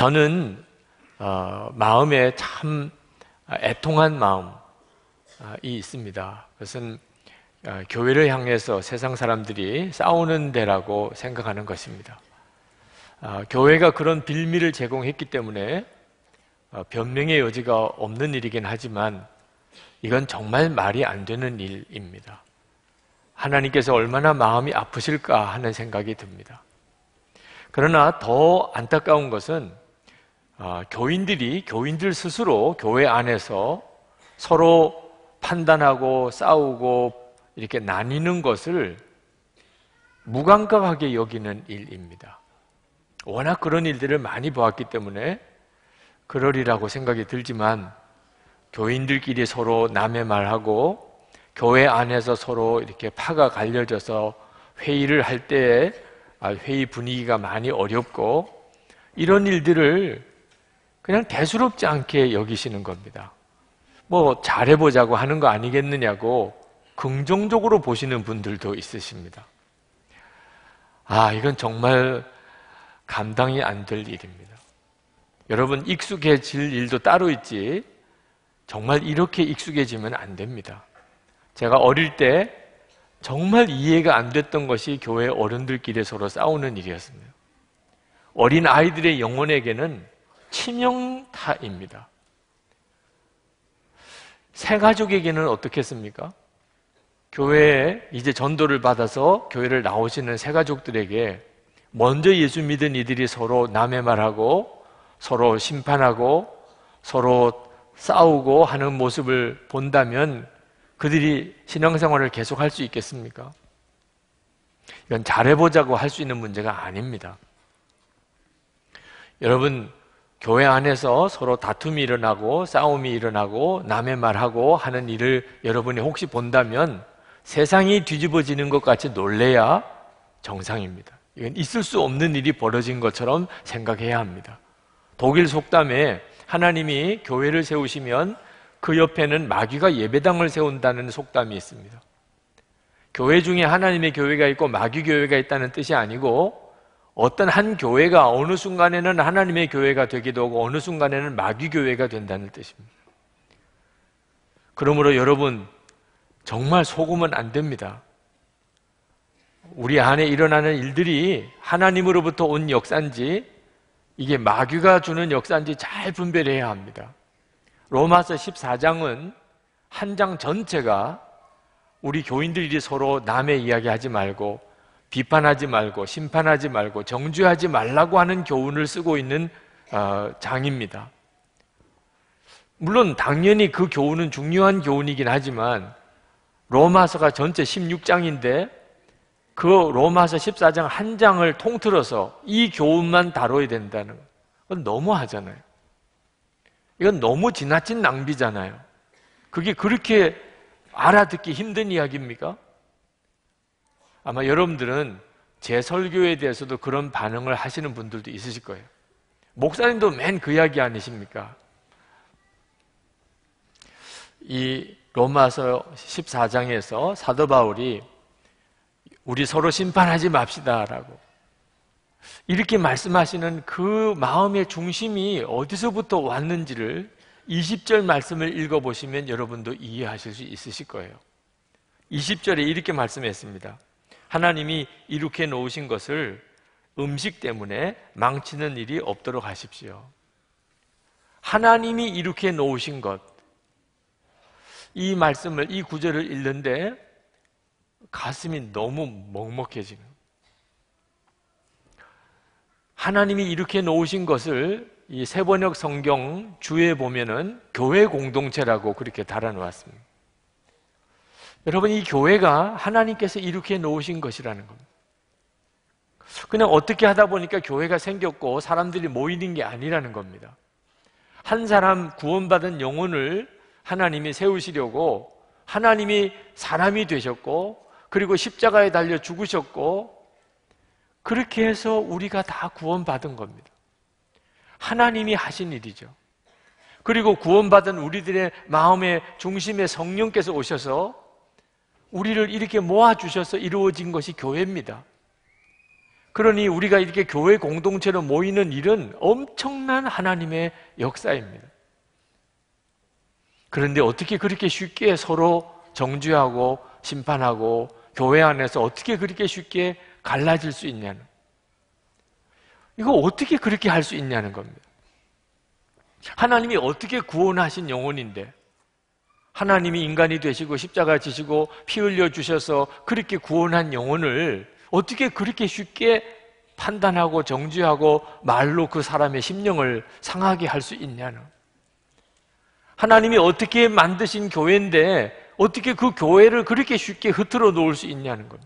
저는 어, 마음에 참 애통한 마음이 어, 있습니다. 그것은 어, 교회를 향해서 세상 사람들이 싸우는 데라고 생각하는 것입니다. 어, 교회가 그런 빌미를 제공했기 때문에 변명의 여지가 없는 일이긴 하지만 이건 정말 말이 안 되는 일입니다. 하나님께서 얼마나 마음이 아프실까 하는 생각이 듭니다. 그러나 더 안타까운 것은 아, 교인들이 교인들 스스로 교회 안에서 서로 판단하고 싸우고 이렇게 나뉘는 것을 무감각하게 여기는 일입니다. 워낙 그런 일들을 많이 보았기 때문에 그러리라고 생각이 들지만 교인들끼리 서로 남의 말하고 교회 안에서 서로 이렇게 파가 갈려져서 회의를 할 때에 아, 회의 분위기가 많이 어렵고 이런 일들을 그냥 대수롭지 않게 여기시는 겁니다. 뭐 잘해보자고 하는 거 아니겠느냐고 긍정적으로 보시는 분들도 있으십니다. 아, 이건 정말 감당이 안 될 일입니다. 여러분, 익숙해질 일도 따로 있지, 정말 이렇게 익숙해지면 안 됩니다. 제가 어릴 때 정말 이해가 안 됐던 것이 교회 어른들끼리 서로 싸우는 일이었습니다. 어린 아이들의 영혼에게는 치명타입니다. 새 가족에게는 어떻겠습니까? 교회에 이제 전도를 받아서 교회를 나오시는 새 가족들에게 먼저 예수 믿은 이들이 서로 남의 말하고 서로 심판하고 서로 싸우고 하는 모습을 본다면 그들이 신앙생활을 계속 할수 있겠습니까? 이건 잘해보자고 할 수 있는 문제가 아닙니다. 여러분, 교회 안에서 서로 다툼이 일어나고 싸움이 일어나고 남의 말하고 하는 일을 여러분이 혹시 본다면 세상이 뒤집어지는 것 같이 놀래야 정상입니다. 이건 있을 수 없는 일이 벌어진 것처럼 생각해야 합니다. 독일 속담에 하나님이 교회를 세우시면 그 옆에는 마귀가 예배당을 세운다는 속담이 있습니다. 교회 중에 하나님의 교회가 있고 마귀 교회가 있다는 뜻이 아니고 어떤 한 교회가 어느 순간에는 하나님의 교회가 되기도 하고 어느 순간에는 마귀 교회가 된다는 뜻입니다. 그러므로 여러분 정말 속으면 안 됩니다. 우리 안에 일어나는 일들이 하나님으로부터 온 역사인지 이게 마귀가 주는 역사인지 잘 분별해야 합니다. 로마서 14장은 한 장 전체가 우리 교인들이 서로 남의 이야기하지 말고 비판하지 말고 심판하지 말고 정죄하지 말라고 하는 교훈을 쓰고 있는 어, 장입니다. 물론 당연히 그 교훈은 중요한 교훈이긴 하지만 로마서가 전체 16장인데 그 로마서 14장 한 장을 통틀어서 이 교훈만 다뤄야 된다는 건 너무하잖아요. 이건 너무 지나친 낭비잖아요. 그게 그렇게 알아듣기 힘든 이야기입니까? 아마 여러분들은 제 설교에 대해서도 그런 반응을 하시는 분들도 있으실 거예요. 목사님도 맨 그 이야기 아니십니까? 이 로마서 14장에서 사도 바울이 우리 서로 심판하지 맙시다라고 이렇게 말씀하시는 그 마음의 중심이 어디서부터 왔는지를 20절 말씀을 읽어보시면 여러분도 이해하실 수 있으실 거예요. 20절에 이렇게 말씀했습니다. 하나님이 이렇게 놓으신 것을 음식 때문에 망치는 일이 없도록 하십시오. 하나님이 이렇게 놓으신 것. 이 말씀을, 이 구절을 읽는데 가슴이 너무 먹먹해지는. 하나님이 이렇게 놓으신 것을 이 세번역 성경 주에 보면은 교회 공동체라고 그렇게 달아놓았습니다. 여러분, 이 교회가 하나님께서 이렇게 놓으신 것이라는 겁니다. 그냥 어떻게 하다 보니까 교회가 생겼고 사람들이 모이는 게 아니라는 겁니다. 한 사람 구원받은 영혼을 하나님이 세우시려고 하나님이 사람이 되셨고 그리고 십자가에 달려 죽으셨고 그렇게 해서 우리가 다 구원받은 겁니다. 하나님이 하신 일이죠. 그리고 구원받은 우리들의 마음의 중심에 성령께서 오셔서 우리를 이렇게 모아주셔서 이루어진 것이 교회입니다. 그러니 우리가 이렇게 교회 공동체로 모이는 일은 엄청난 하나님의 역사입니다. 그런데 어떻게 그렇게 쉽게 서로 정죄하고 심판하고 교회 안에서 어떻게 그렇게 쉽게 갈라질 수 있냐는 이거 어떻게 그렇게 할 수 있냐는 겁니다. 하나님이 어떻게 구원하신 영혼인데 하나님이 인간이 되시고 십자가 지시고 피 흘려 주셔서 그렇게 구원한 영혼을 어떻게 그렇게 쉽게 판단하고 정죄하고 말로 그 사람의 심령을 상하게 할 수 있냐는 하나님이 어떻게 만드신 교회인데 어떻게 그 교회를 그렇게 쉽게 흐트러 놓을 수 있냐는 것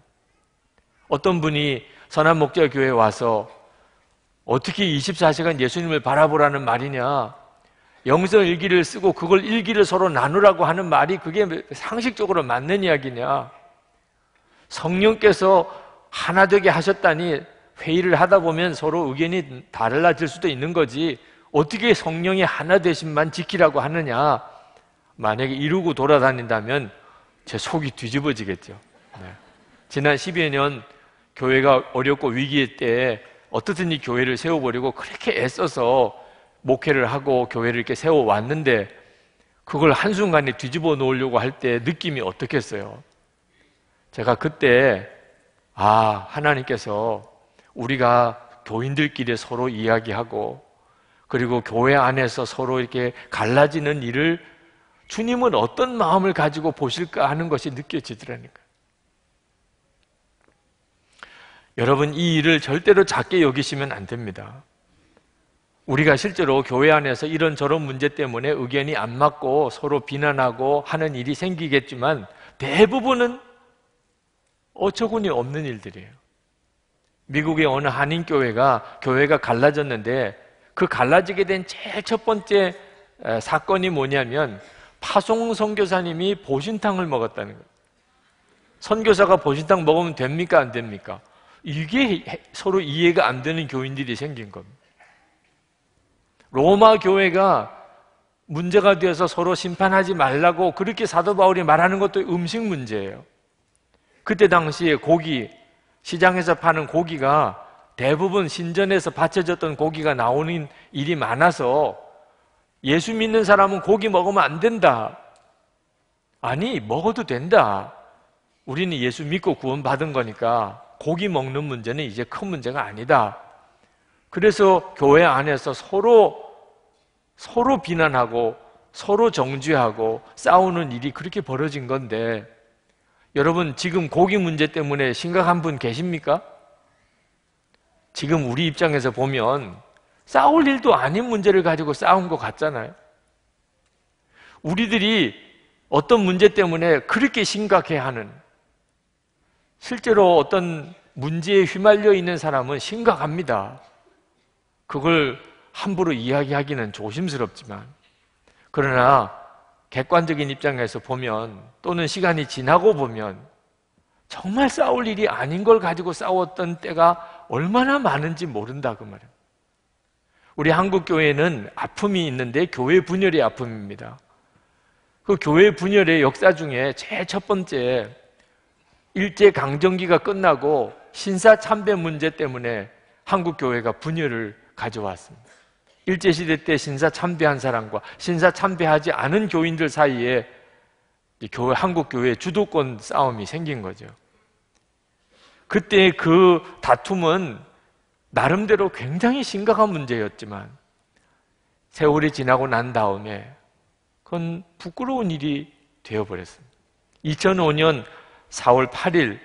어떤 분이 선한 목자 교회에 와서 어떻게 24시간 예수님을 바라보라는 말이냐 영성 일기를 쓰고 그걸 일기를 서로 나누라고 하는 말이 그게 상식적으로 맞는 이야기냐? 성령께서 하나 되게 하셨다니 회의를 하다 보면 서로 의견이 달라질 수도 있는 거지. 어떻게 성령이 하나 되신만 지키라고 하느냐? 만약에 이루고 돌아다닌다면 제 속이 뒤집어지겠죠. 네. 지난 1 2년 교회가 어렵고 위기일 때 어떻든 지 교회를 세워보려고 그렇게 애써서 목회를 하고 교회를 이렇게 세워왔는데 그걸 한순간에 뒤집어 놓으려고 할 때 느낌이 어떻겠어요? 제가 그때 아, 하나님께서 우리가 교인들끼리 서로 이야기하고 그리고 교회 안에서 서로 이렇게 갈라지는 일을 주님은 어떤 마음을 가지고 보실까 하는 것이 느껴지더라니까. 여러분, 이 일을 절대로 작게 여기시면 안 됩니다. 우리가 실제로 교회 안에서 이런저런 문제 때문에 의견이 안 맞고 서로 비난하고 하는 일이 생기겠지만 대부분은 어처구니 없는 일들이에요. 미국의 어느 한인교회가 교회가 갈라졌는데 그 갈라지게 된 제일 첫 번째 사건이 뭐냐면 파송 선교사님이 보신탕을 먹었다는 거예요. 선교사가 보신탕 먹으면 됩니까 안 됩니까? 이게 서로 이해가 안 되는 교인들이 생긴 겁니다. 로마 교회가 문제가 되어서 서로 심판하지 말라고 그렇게 사도 바울이 말하는 것도 음식 문제예요. 그때 당시에 고기, 시장에서 파는 고기가 대부분 신전에서 받쳐졌던 고기가 나오는 일이 많아서 예수 믿는 사람은 고기 먹으면 안 된다. 아니, 먹어도 된다. 우리는 예수 믿고 구원받은 거니까 고기 먹는 문제는 이제 큰 문제가 아니다. 그래서 교회 안에서 서로 서로 비난하고 서로 정죄하고 싸우는 일이 그렇게 벌어진 건데 여러분 지금 고기 문제 때문에 심각한 분 계십니까? 지금 우리 입장에서 보면 싸울 일도 아닌 문제를 가지고 싸운 것 같잖아요. 우리들이 어떤 문제 때문에 그렇게 심각해 하는 실제로 어떤 문제에 휘말려 있는 사람은 심각합니다. 그걸 함부로 이야기하기는 조심스럽지만 그러나 객관적인 입장에서 보면 또는 시간이 지나고 보면 정말 싸울 일이 아닌 걸 가지고 싸웠던 때가 얼마나 많은지 모른다 그 말이에요. 우리 한국 교회는 아픔이 있는데 교회 분열의 아픔입니다. 그 교회 분열의 역사 중에 제일 첫 번째 일제 강점기가 끝나고 신사 참배 문제 때문에 한국 교회가 분열을 가져왔습니다. 일제시대 때 신사 참배한 사람과 신사 참배하지 않은 교인들 사이에 교회, 한국교회 주도권 싸움이 생긴 거죠. 그때 그 다툼은 나름대로 굉장히 심각한 문제였지만 세월이 지나고 난 다음에 그건 부끄러운 일이 되어버렸습니다. 2005년 4월 8일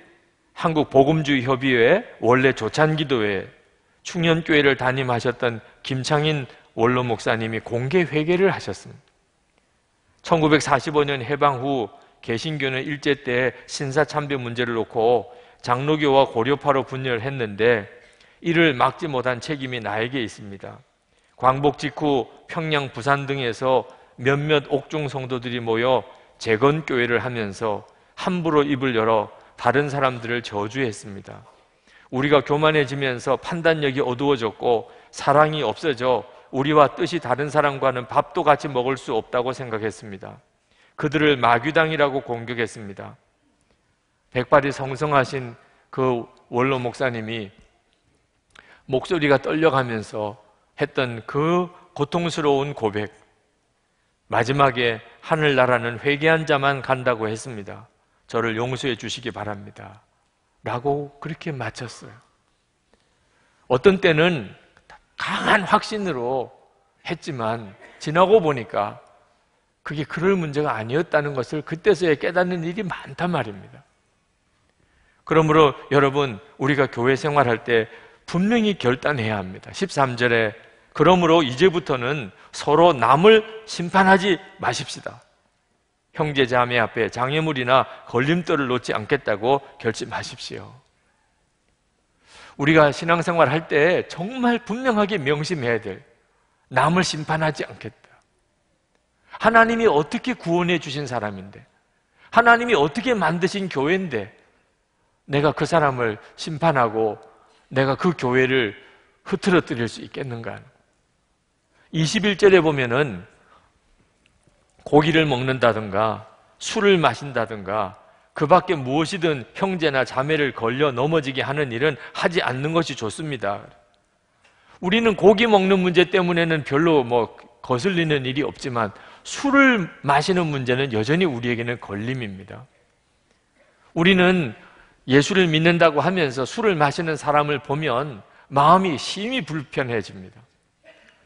한국보금주의협의회 원래 조찬기도회 충현교회를 담임하셨던 김창인 원로 목사님이 공개 회개를 하셨습니다. 1945년 해방 후 개신교는 일제 때 신사 참배 문제를 놓고 장로교와 고려파로 분열했는데 이를 막지 못한 책임이 나에게 있습니다. 광복 직후 평양, 부산 등에서 몇몇 옥중 성도들이 모여 재건 교회를 하면서 함부로 입을 열어 다른 사람들을 저주했습니다. 우리가 교만해지면서 판단력이 어두워졌고 사랑이 없어져 우리와 뜻이 다른 사람과는 밥도 같이 먹을 수 없다고 생각했습니다. 그들을 마귀당이라고 공격했습니다. 백발이 성성하신 그 원로 목사님이 목소리가 떨려가면서 했던 그 고통스러운 고백. 마지막에 하늘나라는 회개한 자만 간다고 했습니다. 저를 용서해 주시기 바랍니다. 라고 그렇게 마쳤어요. 어떤 때는 강한 확신으로 했지만 지나고 보니까 그게 그럴 문제가 아니었다는 것을 그때서야 깨닫는 일이 많단 말입니다. 그러므로 여러분, 우리가 교회 생활할 때 분명히 결단해야 합니다. 13절에 그러므로 이제부터는 서로 남을 심판하지 마십시다. 형제자매 앞에 장애물이나 걸림돌을 놓지 않겠다고 결심하십시오. 우리가 신앙생활 할 때 정말 분명하게 명심해야 될 남을 심판하지 않겠다. 하나님이 어떻게 구원해 주신 사람인데, 하나님이 어떻게 만드신 교회인데, 내가 그 사람을 심판하고 내가 그 교회를 흐트러뜨릴 수 있겠는가. 21절에 보면은 고기를 먹는다든가 술을 마신다든가 그 밖에 무엇이든 형제나 자매를 걸려 넘어지게 하는 일은 하지 않는 것이 좋습니다. 우리는 고기 먹는 문제 때문에는 별로 뭐 거슬리는 일이 없지만 술을 마시는 문제는 여전히 우리에게는 걸림입니다. 우리는 예수를 믿는다고 하면서 술을 마시는 사람을 보면 마음이 심히 불편해집니다.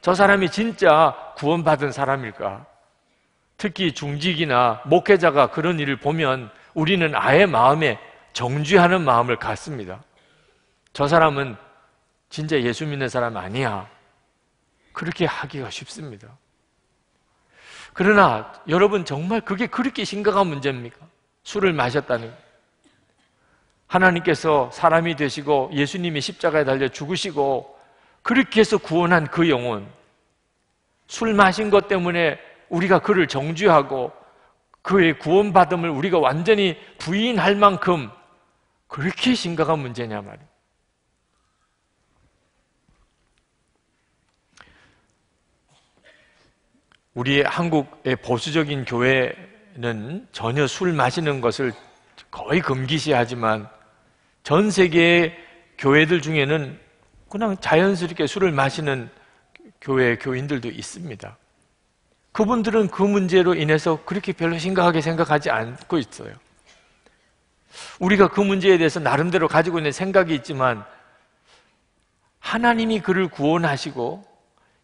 저 사람이 진짜 구원받은 사람일까? 특히 중직이나 목회자가 그런 일을 보면 우리는 아예 마음에 정죄하는 마음을 갖습니다. 저 사람은 진짜 예수 믿는 사람 아니야. 그렇게 하기가 쉽습니다. 그러나 여러분 정말 그게 그렇게 심각한 문제입니까? 술을 마셨다는 하나님께서 사람이 되시고 예수님이 십자가에 달려 죽으시고 그렇게 해서 구원한 그 영혼 술 마신 것 때문에 우리가 그를 정죄하고 그의 구원받음을 우리가 완전히 부인할 만큼 그렇게 심각한 문제냐 말이에요. 우리 한국의 보수적인 교회는 전혀 술 마시는 것을 거의 금기시하지만 전 세계의 교회들 중에는 그냥 자연스럽게 술을 마시는 교회 교인들도 있습니다. 그분들은 그 문제로 인해서 그렇게 별로 심각하게 생각하지 않고 있어요. 우리가 그 문제에 대해서 나름대로 가지고 있는 생각이 있지만 하나님이 그를 구원하시고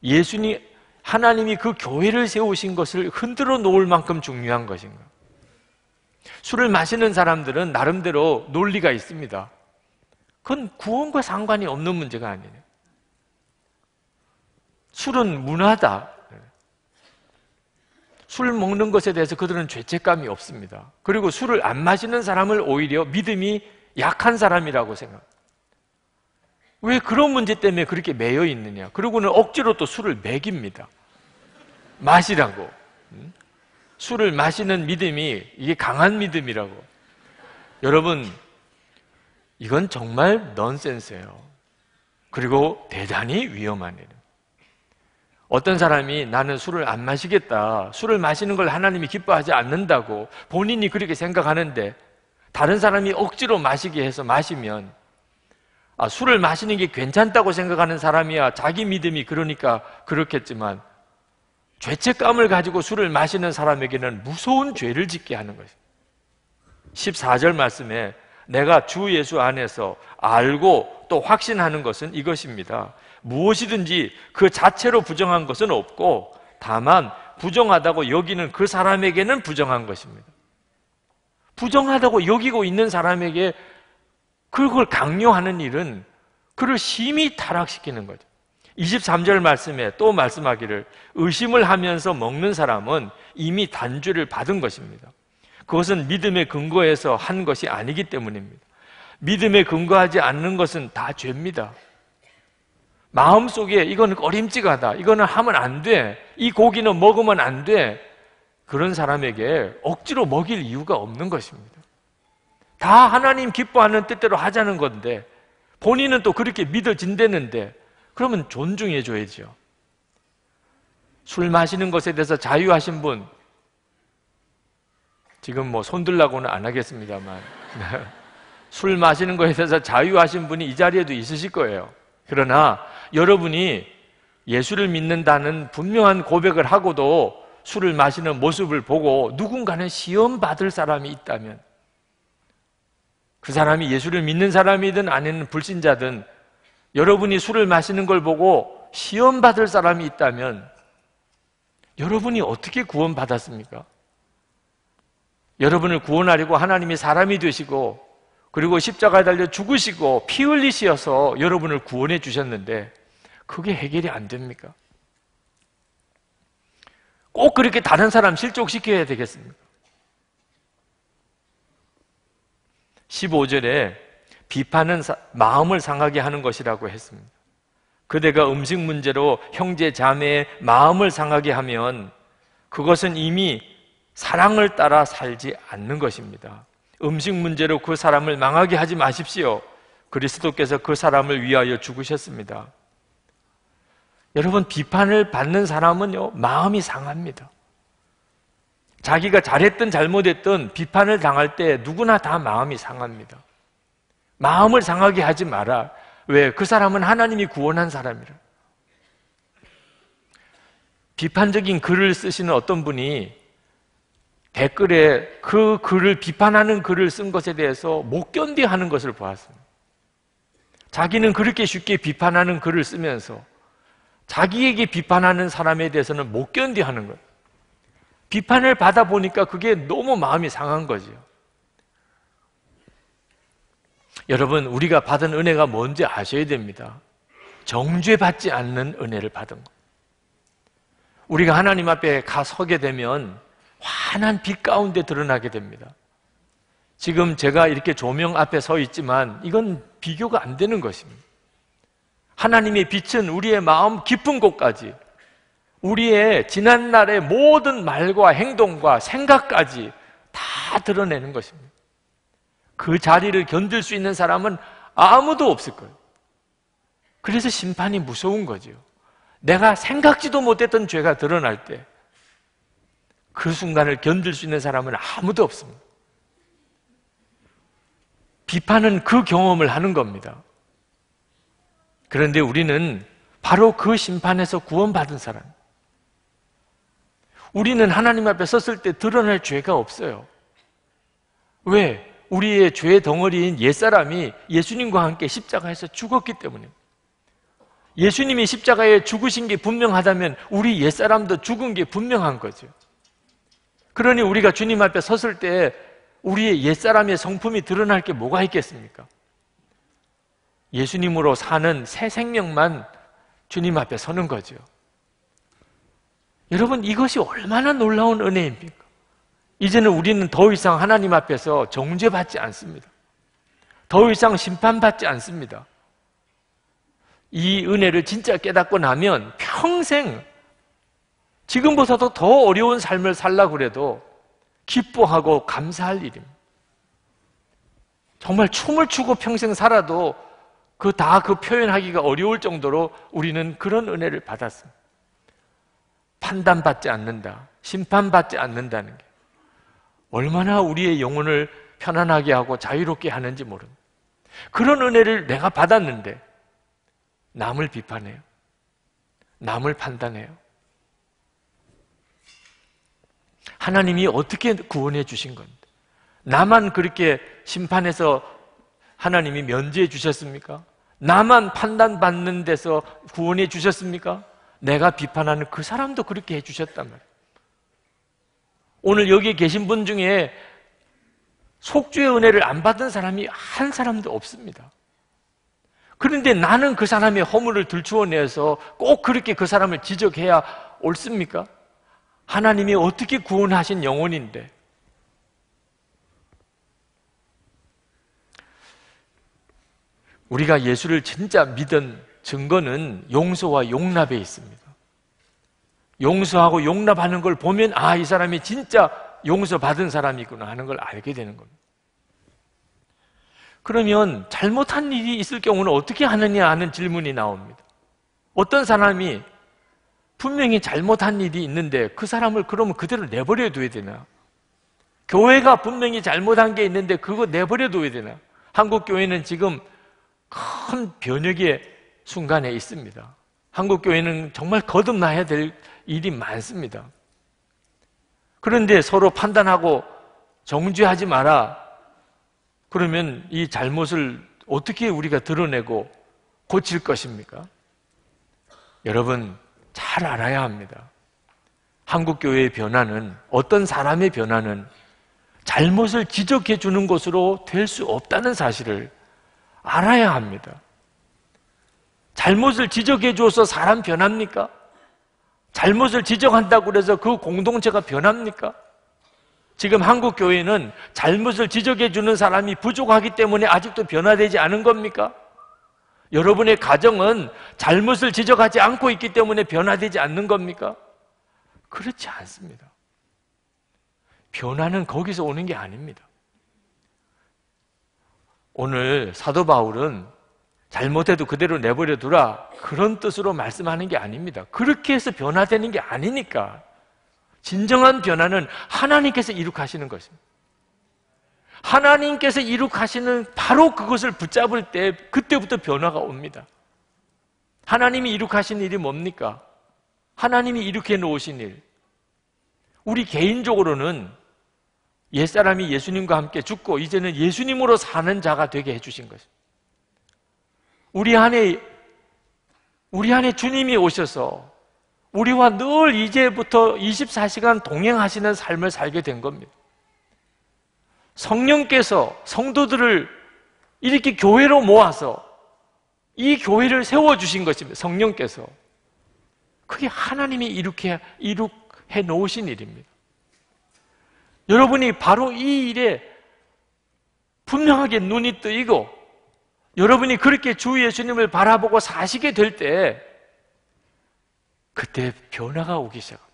예수님 하나님이 그 교회를 세우신 것을 흔들어 놓을 만큼 중요한 것인가? 술을 마시는 사람들은 나름대로 논리가 있습니다. 그건 구원과 상관이 없는 문제가 아니에요. 술은 문화다. 술 먹는 것에 대해서 그들은 죄책감이 없습니다. 그리고 술을 안 마시는 사람을 오히려 믿음이 약한 사람이라고 생각왜 그런 문제 때문에 그렇게 매여 있느냐? 그리고는 억지로 또 술을 먹입니다. 마시라고. 술을 마시는 믿음이 이게 강한 믿음이라고. 여러분, 이건 정말 넌센스예요. 그리고 대단히 위험한 일이에요. 어떤 사람이 나는 술을 안 마시겠다. 술을 마시는 걸 하나님이 기뻐하지 않는다고 본인이 그렇게 생각하는데 다른 사람이 억지로 마시게 해서 마시면 아, 술을 마시는 게 괜찮다고 생각하는 사람이야 자기 믿음이 그러니까 그렇겠지만 죄책감을 가지고 술을 마시는 사람에게는 무서운 죄를 짓게 하는 거예요. 14절 말씀에 내가 주 예수 안에서 알고 또 확신하는 것은 이것입니다. 무엇이든지 그 자체로 부정한 것은 없고 다만 부정하다고 여기는 그 사람에게는 부정한 것입니다. 부정하다고 여기고 있는 사람에게 그걸 강요하는 일은 그를 심히 타락시키는 거죠. 23절 말씀에 또 말씀하기를 의심을 하면서 먹는 사람은 이미 단주를 받은 것입니다. 그것은 믿음의 근거에서 한 것이 아니기 때문입니다. 믿음에 근거하지 않는 것은 다 죄입니다. 마음속에 이거는 어림직하다. 이거는 하면 안 돼. 이 고기는 먹으면 안 돼. 그런 사람에게 억지로 먹일 이유가 없는 것입니다. 다 하나님 기뻐하는 뜻대로 하자는 건데 본인은 또 그렇게 믿어진대는데 그러면 존중해 줘야죠. 술 마시는 것에 대해서 자유하신 분 지금 뭐 손들라고는 안 하겠습니다만 술 마시는 것에 대해서 자유하신 분이 이 자리에도 있으실 거예요. 그러나 여러분이 예수를 믿는다는 분명한 고백을 하고도 술을 마시는 모습을 보고 누군가는 시험 받을 사람이 있다면 그 사람이 예수를 믿는 사람이든 아니면 불신자든 여러분이 술을 마시는 걸 보고 시험 받을 사람이 있다면 여러분이 어떻게 구원받았습니까? 여러분을 구원하려고 하나님이 사람이 되시고 그리고 십자가에 달려 죽으시고 피 흘리시어서 여러분을 구원해 주셨는데 그게 해결이 안 됩니까? 꼭 그렇게 다른 사람 실족시켜야 되겠습니까? 15절에 비판은 마음을 상하게 하는 것이라고 했습니다. 그대가 음식 문제로 형제 자매의 마음을 상하게 하면 그것은 이미 사랑을 따라 살지 않는 것입니다. 음식 문제로 그 사람을 망하게 하지 마십시오. 그리스도께서 그 사람을 위하여 죽으셨습니다. 여러분, 비판을 받는 사람은요, 마음이 상합니다. 자기가 잘했든 잘못했든 비판을 당할 때 누구나 다 마음이 상합니다. 마음을 상하게 하지 마라. 왜? 그 사람은 하나님이 구원한 사람이라. 비판적인 글을 쓰시는 어떤 분이 댓글에 그 글을 비판하는 글을 쓴 것에 대해서 못 견디하는 것을 보았습니다. 자기는 그렇게 쉽게 비판하는 글을 쓰면서 자기에게 비판하는 사람에 대해서는 못 견디하는 거 비판을 받아 보니까 그게 너무 마음이 상한 거지 여러분, 우리가 받은 은혜가 뭔지 아셔야 됩니다. 정죄받지 않는 은혜를 받은 것. 우리가 하나님 앞에 가 서게 되면 환한 빛 가운데 드러나게 됩니다. 지금 제가 이렇게 조명 앞에 서 있지만 이건 비교가 안 되는 것입니다. 하나님의 빛은 우리의 마음 깊은 곳까지 우리의 지난 날의 모든 말과 행동과 생각까지 다 드러내는 것입니다. 그 자리를 견딜 수 있는 사람은 아무도 없을 거예요. 그래서 심판이 무서운 거죠. 내가 생각지도 못했던 죄가 드러날 때그 순간을 견딜 수 있는 사람은 아무도 없습니다. 비판은 그 경험을 하는 겁니다. 그런데 우리는 바로 그 심판에서 구원받은 사람. 우리는 하나님 앞에 섰을 때 드러낼 죄가 없어요. 왜? 우리의 죄 덩어리인 옛사람이 예수님과 함께 십자가에서 죽었기 때문입 예수님이 십자가에 죽으신 게 분명하다면 우리 옛사람도 죽은 게 분명한 거죠. 그러니 우리가 주님 앞에 섰을 때 우리의 옛사람의 성품이 드러날 게 뭐가 있겠습니까? 예수님으로 사는 새 생명만 주님 앞에 서는 거죠. 여러분, 이것이 얼마나 놀라운 은혜입니까? 이제는 우리는 더 이상 하나님 앞에서 정죄받지 않습니다. 더 이상 심판받지 않습니다. 이 은혜를 진짜 깨닫고 나면 평생 지금보다도 더 어려운 삶을 살라 그래도 기뻐하고 감사할 일입니다. 정말 춤을 추고 평생 살아도 그 다그 그 표현하기가 어려울 정도로 우리는 그런 은혜를 받았습니다. 판단받지 않는다. 심판받지 않는다는 게 얼마나 우리의 영혼을 편안하게 하고 자유롭게 하는지 모릅니다. 그런 은혜를 내가 받았는데 남을 비판해요. 남을 판단해요. 하나님이 어떻게 구원해 주신 건데 나만 그렇게 심판해서 하나님이 면제해 주셨습니까? 나만 판단받는 데서 구원해 주셨습니까? 내가 비판하는 그 사람도 그렇게 해 주셨단 말이에요. 오늘 여기 계신 분 중에 속죄의 은혜를 안 받은 사람이 한 사람도 없습니다. 그런데 나는 그 사람의 허물을 들추어내서 꼭 그렇게 그 사람을 지적해야 옳습니까? 하나님이 어떻게 구원하신 영혼인데 우리가 예수를 진짜 믿은 증거는 용서와 용납에 있습니다. 용서하고 용납하는 걸 보면 아, 이 사람이 진짜 용서받은 사람이구나 하는 걸 알게 되는 겁니다. 그러면 잘못한 일이 있을 경우는 어떻게 하느냐 하는 질문이 나옵니다. 어떤 사람이 분명히 잘못한 일이 있는데 그 사람을 그러면 그대로 내버려 둬야 되나? 교회가 분명히 잘못한 게 있는데 그거 내버려 둬야 되나? 한국 교회는 지금 큰 변혁의 순간에 있습니다. 한국 교회는 정말 거듭나야 될 일이 많습니다. 그런데 서로 판단하고 정죄하지 마라. 그러면 이 잘못을 어떻게 우리가 드러내고 고칠 것입니까? 여러분, 잘 알아야 합니다. 한국교회의 변화는 어떤 사람의 변화는 잘못을 지적해 주는 것으로 될 수 없다는 사실을 알아야 합니다. 잘못을 지적해 줘서 사람 변합니까? 잘못을 지적한다고 해서그 공동체가 변합니까? 지금 한국 교회는 잘못을 지적해 주는 사람이 부족하기 때문에 아직도 변화되지 않은 겁니까? 여러분의 가정은 잘못을 지적하지 않고 있기 때문에 변화되지 않는 겁니까? 그렇지 않습니다. 변화는 거기서 오는 게 아닙니다. 오늘 사도 바울은 잘못해도 그대로 내버려 두라 그런 뜻으로 말씀하는 게 아닙니다. 그렇게 해서 변화되는 게 아니니까 진정한 변화는 하나님께서 이룩하시는 것입니다. 하나님께서 이룩하시는 바로 그것을 붙잡을 때 그때부터 변화가 옵니다. 하나님이 이룩하신 일이 뭡니까? 하나님이 이룩해 놓으신 일. 우리 개인적으로는 옛사람이 예수님과 함께 죽고 이제는 예수님으로 사는 자가 되게 해 주신 것 우리 안에 우리 안에 주님이 오셔서 우리와 늘 이제부터 24시간 동행하시는 삶을 살게 된 겁니다. 성령께서 성도들을 이렇게 교회로 모아서 이 교회를 세워주신 것입니다. 성령께서. 그게 하나님이 이렇게 이룩해 놓으신 일입니다. 여러분이 바로 이 일에 분명하게 눈이 뜨이고 여러분이 그렇게 주 예수님을 바라보고 사시게 될 때 그때 변화가 오기 시작합니다.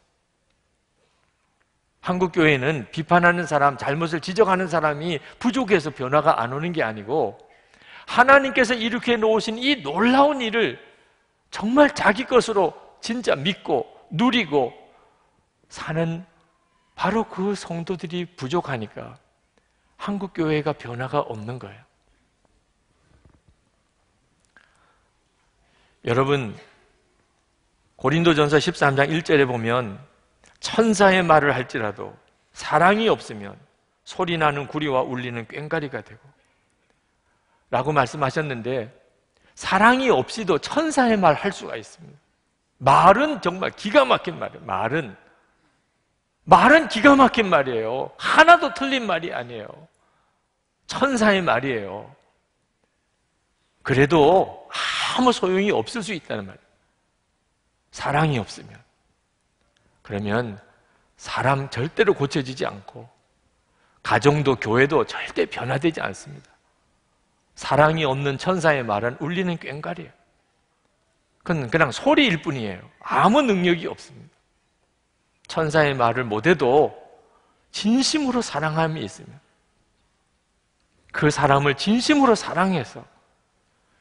한국 교회는 비판하는 사람, 잘못을 지적하는 사람이 부족해서 변화가 안 오는 게 아니고 하나님께서 이렇게 놓으신 이 놀라운 일을 정말 자기 것으로 진짜 믿고 누리고 사는 바로 그 성도들이 부족하니까 한국 교회가 변화가 없는 거예요. 여러분 고린도전서 13장 1절에 보면 천사의 말을 할지라도 사랑이 없으면 소리 나는 구리와 울리는 꽹가리가 되고 라고 말씀하셨는데 사랑이 없이도 천사의 말 할 수가 있습니다. 말은 정말 기가 막힌 말이에요. 말은 말은 기가 막힌 말이에요. 하나도 틀린 말이 아니에요. 천사의 말이에요. 그래도 아무 소용이 없을 수 있다는 말이에요. 사랑이 없으면. 그러면 사람 절대로 고쳐지지 않고 가정도 교회도 절대 변화되지 않습니다. 사랑이 없는 천사의 말은 울리는 꽹과리예요. 그건 그냥 소리일 뿐이에요. 아무 능력이 없습니다. 천사의 말을 못해도 진심으로 사랑함이 있으면 그 사람을 진심으로 사랑해서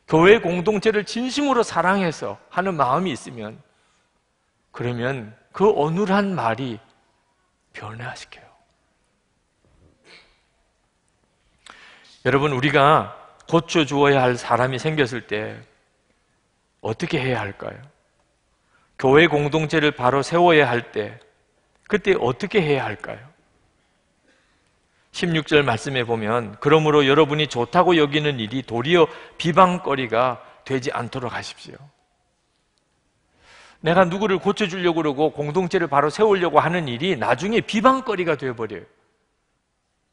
교회 공동체를 진심으로 사랑해서 하는 마음이 있으면 그러면 그 어눌한 말이 변화시켜요. 여러분, 우리가 고쳐주어야 할 사람이 생겼을 때 어떻게 해야 할까요? 교회 공동체를 바로 세워야 할 때, 그때 어떻게 해야 할까요? 16절 말씀에 보면, 그러므로 여러분이 좋다고 여기는 일이 도리어 비방거리가 되지 않도록 하십시오. 내가 누구를 고쳐주려고 그러고 공동체를 바로 세우려고 하는 일이 나중에 비방거리가 되어버려요.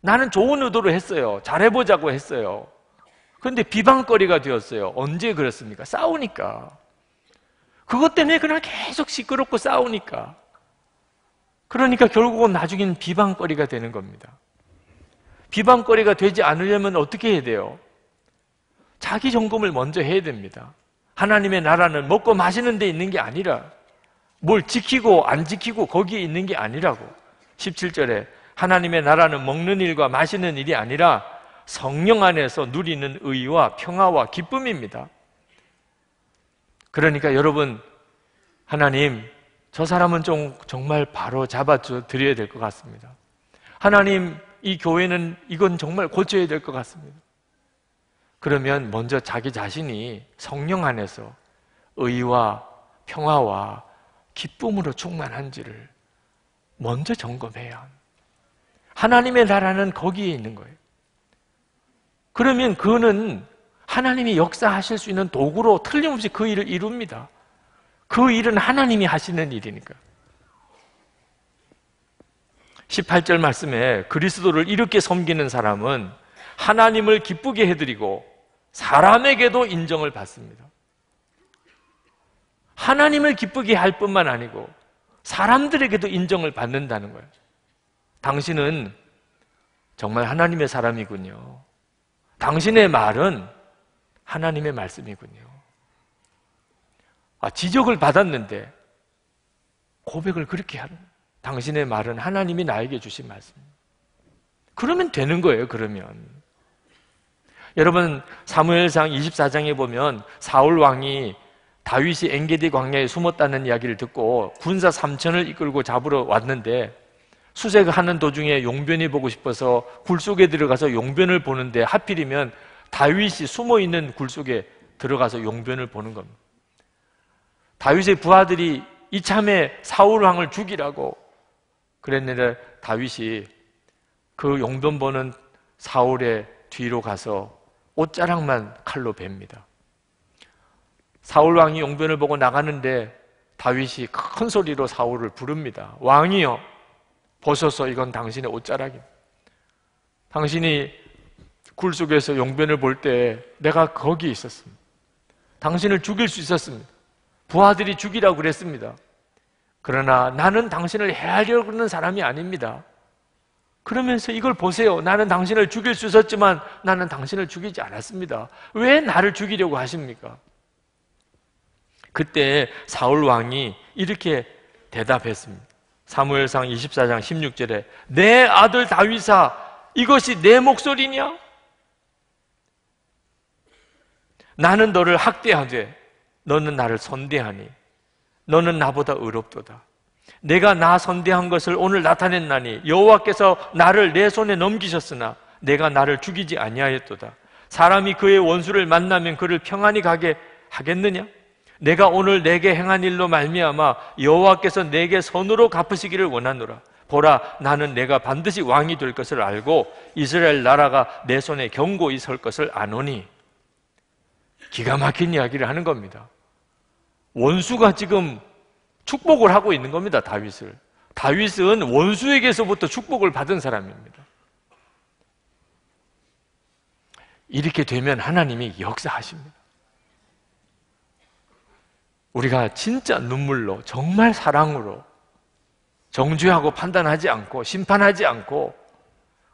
나는 좋은 의도로 했어요. 잘해보자고 했어요. 그런데 비방거리가 되었어요. 언제 그렇습니까? 싸우니까. 그것 때문에 그냥 계속 시끄럽고 싸우니까. 그러니까 결국은 나중엔 비방거리가 되는 겁니다. 비방거리가 되지 않으려면 어떻게 해야 돼요? 자기 점검을 먼저 해야 됩니다. 하나님의 나라는 먹고 마시는 데 있는 게 아니라 뭘 지키고 안 지키고 거기에 있는 게 아니라고 17절에 하나님의 나라는 먹는 일과 마시는 일이 아니라 성령 안에서 누리는 의와 평화와 기쁨입니다. 그러니까 여러분 하나님 저 사람은 좀 정말 바로 잡아 드려야 될 것 같습니다. 하나님 이 교회는 이건 정말 고쳐야 될 것 같습니다. 그러면 먼저 자기 자신이 성령 안에서 의와 평화와 기쁨으로 충만한지를 먼저 점검해야 합니다. 하나님의 나라는 거기에 있는 거예요. 그러면 그는 하나님이 역사하실 수 있는 도구로 틀림없이 그 일을 이룹니다. 그 일은 하나님이 하시는 일이니까. 18절 말씀에 그리스도를 이렇게 섬기는 사람은 하나님을 기쁘게 해드리고 사람에게도 인정을 받습니다. 하나님을 기쁘게 할 뿐만 아니고 사람들에게도 인정을 받는다는 거예요. 당신은 정말 하나님의 사람이군요. 당신의 말은 하나님의 말씀이군요. 아, 지적을 받았는데 고백을 그렇게 하는 당신의 말은 하나님이 나에게 주신 말씀. 그러면 되는 거예요, 그러면. 여러분 사무엘상 24장에 보면 사울 왕이 다윗이 엔게디 광야에 숨었다는 이야기를 듣고 군사 3천을 이끌고 잡으러 왔는데 수색하는 도중에 용변이 보고 싶어서 굴 속에 들어가서 용변을 보는데 하필이면 다윗이 숨어 있는 굴 속에 들어가서 용변을 보는 겁니다. 다윗의 부하들이 이참에 사울 왕을 죽이라고 그랬는데 다윗이 그 용변 보는 사울의 뒤로 가서 옷자락만 칼로 뱁니다. 사울 왕이 용변을 보고 나가는데 다윗이 큰 소리로 사울을 부릅니다. 왕이여, 벗어서 이건 당신의 옷자락입니다. 당신이 굴 속에서 용변을 볼 때 내가 거기 있었습니다. 당신을 죽일 수 있었습니다. 부하들이 죽이라고 그랬습니다. 그러나 나는 당신을 해하려고 는 사람이 아닙니다. 그러면서 이걸 보세요. 나는 당신을 죽일 수 있었지만 나는 당신을 죽이지 않았습니다. 왜 나를 죽이려고 하십니까? 그때 사울 왕이 이렇게 대답했습니다. 사무엘상 24장 16절에 내 아들 다윗아 이것이 내 목소리냐? 나는 너를 학대하되 너는 나를 선대하니 너는 나보다 의롭도다. 내가 나 선대한 것을 오늘 나타냈나니 여호와께서 나를 내 손에 넘기셨으나 내가 나를 죽이지 아니하였도다. 사람이 그의 원수를 만나면 그를 평안히 가게 하겠느냐? 내가 오늘 내게 행한 일로 말미암아 여호와께서 내게 선으로 갚으시기를 원하노라. 보라, 나는 내가 반드시 왕이 될 것을 알고 이스라엘 나라가 내 손에 경고히 설 것을 아노니. 기가 막힌 이야기를 하는 겁니다. 원수가 지금 축복을 하고 있는 겁니다. 다윗을. 다윗은 원수에게서부터 축복을 받은 사람입니다. 이렇게 되면 하나님이 역사하십니다. 우리가 진짜 눈물로, 정말 사랑으로, 정죄하고 판단하지 않고, 심판하지 않고,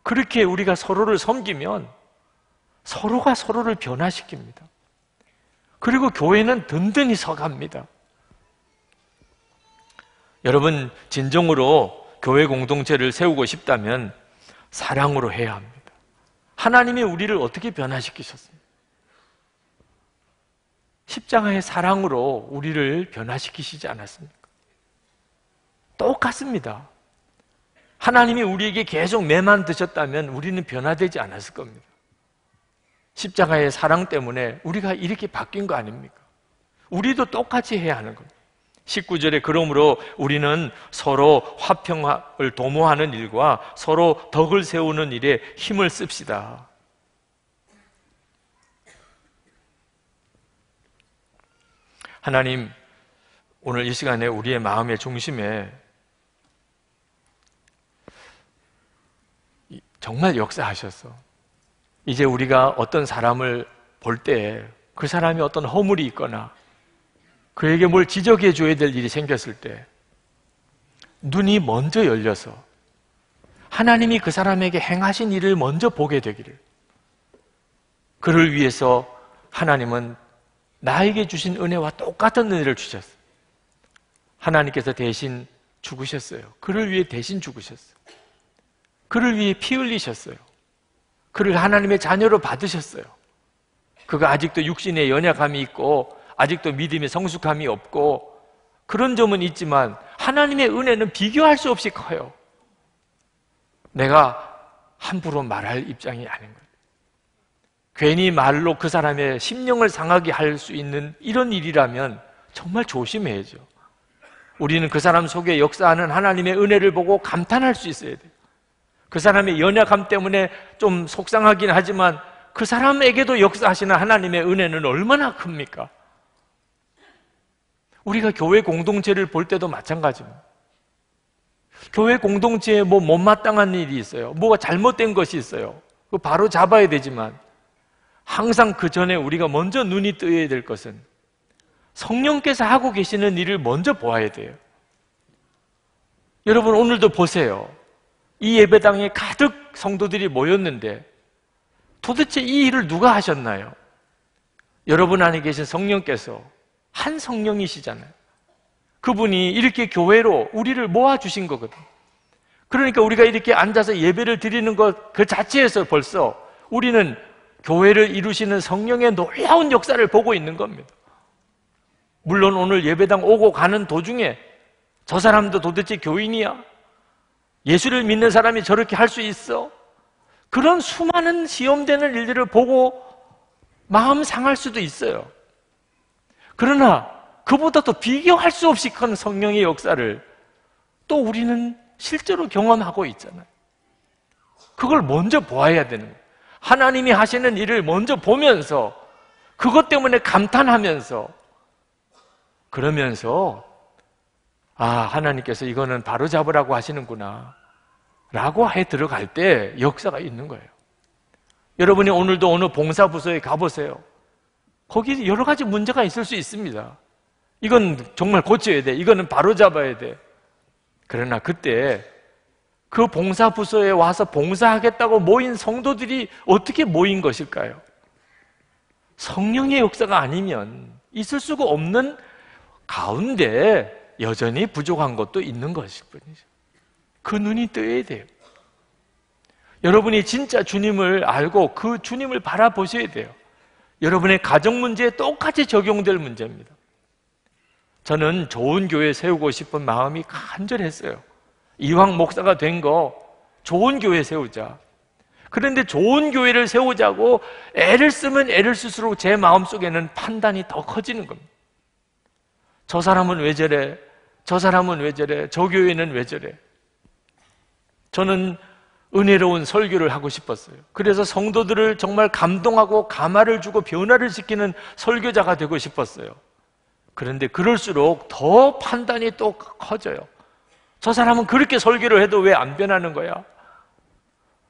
그렇게 우리가 서로를 섬기면 서로가 서로를 변화시킵니다. 그리고 교회는 든든히 서갑니다. 여러분 진정으로 교회 공동체를 세우고 싶다면 사랑으로 해야 합니다. 하나님이 우리를 어떻게 변화시키셨습니까? 십자가의 사랑으로 우리를 변화시키시지 않았습니까? 똑같습니다. 하나님이 우리에게 계속 매만 드셨다면 우리는 변화되지 않았을 겁니다. 십자가의 사랑 때문에 우리가 이렇게 바뀐 거 아닙니까? 우리도 똑같이 해야 하는 겁니다. 19절에 그러므로 우리는 서로 화평을 도모하는 일과 서로 덕을 세우는 일에 힘을 씁시다. 하나님, 오늘 이 시간에 우리의 마음의 중심에 정말 역사하셨어. 이제 우리가 어떤 사람을 볼 때 그 사람이 어떤 허물이 있거나 그에게 뭘 지적해 줘야 될 일이 생겼을 때 눈이 먼저 열려서 하나님이 그 사람에게 행하신 일을 먼저 보게 되기를 그를 위해서 하나님은 나에게 주신 은혜와 똑같은 은혜를 주셨어. 요 하나님께서 대신 죽으셨어요. 그를 위해 대신 죽으셨어요. 그를 위해 피 흘리셨어요. 그를 하나님의 자녀로 받으셨어요. 그가 아직도 육신의 연약함이 있고 아직도 믿음의 성숙함이 없고 그런 점은 있지만 하나님의 은혜는 비교할 수 없이 커요. 내가 함부로 말할 입장이 아닌 거예요. 괜히 말로 그 사람의 심령을 상하게 할 수 있는 이런 일이라면 정말 조심해야죠. 우리는 그 사람 속에 역사하는 하나님의 은혜를 보고 감탄할 수 있어야 돼요. 그 사람의 연약함 때문에 좀 속상하긴 하지만 그 사람에게도 역사하시는 하나님의 은혜는 얼마나 큽니까? 우리가 교회 공동체를 볼 때도 마찬가지입니다. 교회 공동체에 뭐 못마땅한 일이 있어요. 뭐가 잘못된 것이 있어요. 그 바로 잡아야 되지만 항상 그 전에 우리가 먼저 눈이 뜨여야 될 것은 성령께서 하고 계시는 일을 먼저 보아야 돼요. 여러분 오늘도 보세요. 이 예배당에 가득 성도들이 모였는데 도대체 이 일을 누가 하셨나요? 여러분 안에 계신 성령께서 한 성령이시잖아요. 그분이 이렇게 교회로 우리를 모아주신 거거든요. 그러니까 우리가 이렇게 앉아서 예배를 드리는 것 그 자체에서 벌써 우리는 교회를 이루시는 성령의 놀라운 역사를 보고 있는 겁니다. 물론 오늘 예배당 오고 가는 도중에 저 사람도 도대체 교인이야? 예수를 믿는 사람이 저렇게 할 수 있어? 그런 수많은 시험되는 일들을 보고 마음 상할 수도 있어요. 그러나 그보다도 비교할 수 없이 큰 성령의 역사를 또 우리는 실제로 경험하고 있잖아요. 그걸 먼저 보아야 되는 거예요. 하나님이 하시는 일을 먼저 보면서 그것 때문에 감탄하면서 그러면서 아, 하나님께서 이거는 바로 잡으라고 하시는구나. 라고 해 들어갈 때 역사가 있는 거예요. 여러분이 오늘도 어느 봉사부서에 가보세요. 거기 여러 가지 문제가 있을 수 있습니다. 이건 정말 고쳐야 돼. 이거는 바로 잡아야 돼. 그러나 그때 그 봉사 부서에 와서 봉사하겠다고 모인 성도들이 어떻게 모인 것일까요? 성령의 역사가 아니면 있을 수가 없는 가운데 여전히 부족한 것도 있는 것일 뿐이죠. 그 눈이 떠야 돼요. 여러분이 진짜 주님을 알고 그 주님을 바라보셔야 돼요. 여러분의 가정 문제에 똑같이 적용될 문제입니다. 저는 좋은 교회 세우고 싶은 마음이 간절했어요. 이왕 목사가 된 거 좋은 교회 세우자. 그런데 좋은 교회를 세우자고 애를 쓰면 애를 쓸수록 제 마음속에는 판단이 더 커지는 겁니다. 저 사람은 왜 저래? 저 사람은 왜 저래? 저 교회는 왜 저래? 저는 은혜로운 설교를 하고 싶었어요. 그래서 성도들을 정말 감동하고 감화를 주고 변화를 시키는 설교자가 되고 싶었어요. 그런데 그럴수록 더 판단이 또 커져요. 저 사람은 그렇게 설교를 해도 왜 안 변하는 거야?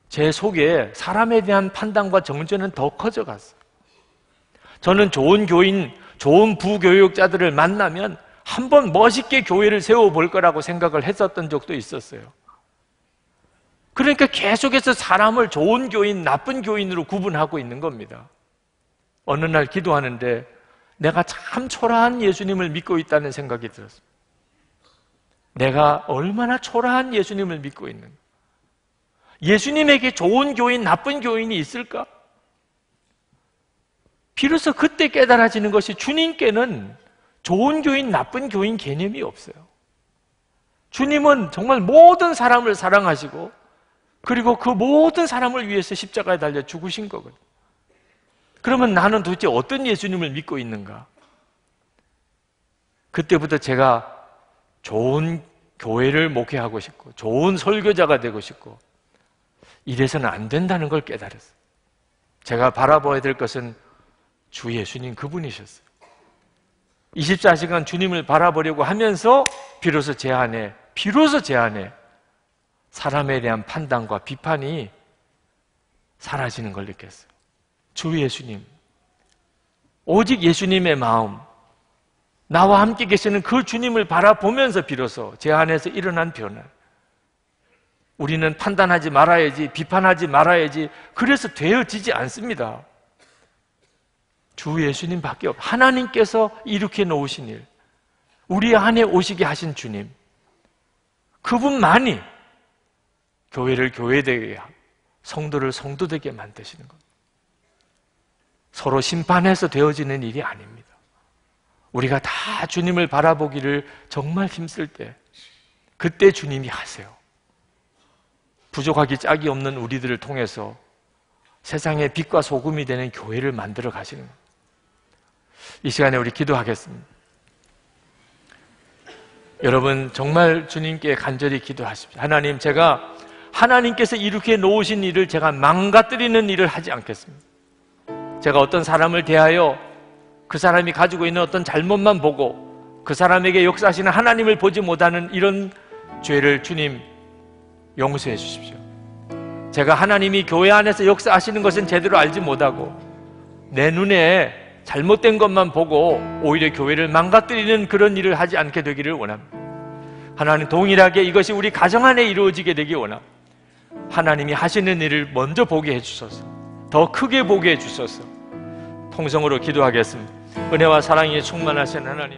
제 속에 사람에 대한 판단과 정죄는 더 커져갔어요. 저는 좋은 교인, 좋은 부교육자들을 만나면 한번 멋있게 교회를 세워볼 거라고 생각을 했었던 적도 있었어요. 그러니까 계속해서 사람을 좋은 교인, 나쁜 교인으로 구분하고 있는 겁니다. 어느 날 기도하는데 내가 참 초라한 예수님을 믿고 있다는 생각이 들었습니다. 내가 얼마나 초라한 예수님을 믿고 있는가? 예수님에게 좋은 교인, 나쁜 교인이 있을까? 비로소 그때 깨달아지는 것이 주님께는 좋은 교인, 나쁜 교인 개념이 없어요. 주님은 정말 모든 사람을 사랑하시고 그리고 그 모든 사람을 위해서 십자가에 달려 죽으신 거거든. 그러면 나는 도대체 어떤 예수님을 믿고 있는가? 그때부터 제가 좋은 교회를 목회하고 싶고, 좋은 설교자가 되고 싶고, 이래서는 안 된다는 걸 깨달았어요. 제가 바라봐야 될 것은 주 예수님 그분이셨어요. 24시간 주님을 바라보려고 하면서 비로소 제 안에, 비로소 제 안에 사람에 대한 판단과 비판이 사라지는 걸 느꼈어요. 주 예수님. 오직 예수님의 마음. 나와 함께 계시는 그 주님을 바라보면서 비로소 제 안에서 일어난 변화. 우리는 판단하지 말아야지, 비판하지 말아야지, 그래서 되어지지 않습니다. 주 예수님 밖에 없, 하나님께서 이렇게 놓으신 일, 우리 안에 오시게 하신 주님, 그분만이 교회를 교회되게 하고 성도를 성도되게 만드시는 것. 서로 심판해서 되어지는 일이 아닙니다. 우리가 다 주님을 바라보기를 정말 힘쓸 때 그때 주님이 하세요. 부족하기 짝이 없는 우리들을 통해서 세상의 빛과 소금이 되는 교회를 만들어 가시는 것. 이 시간에 우리 기도하겠습니다. 여러분 정말 주님께 간절히 기도하십시오. 하나님 제가 하나님께서 이렇게 놓으신 일을 제가 망가뜨리는 일을 하지 않겠습니다. 제가 어떤 사람을 대하여 그 사람이 가지고 있는 어떤 잘못만 보고 그 사람에게 역사하시는 하나님을 보지 못하는 이런 죄를 주님 용서해 주십시오. 제가 하나님이 교회 안에서 역사하시는 것은 제대로 알지 못하고 내 눈에 잘못된 것만 보고 오히려 교회를 망가뜨리는 그런 일을 하지 않게 되기를 원합니다. 하나님 동일하게 이것이 우리 가정 안에 이루어지게 되기 원합니다. 하나님이 하시는 일을 먼저 보게 해주소서. 더 크게 보게 해주소서. 통성으로 기도하겠습니다. 은혜와 사랑이 충만하신 하나님.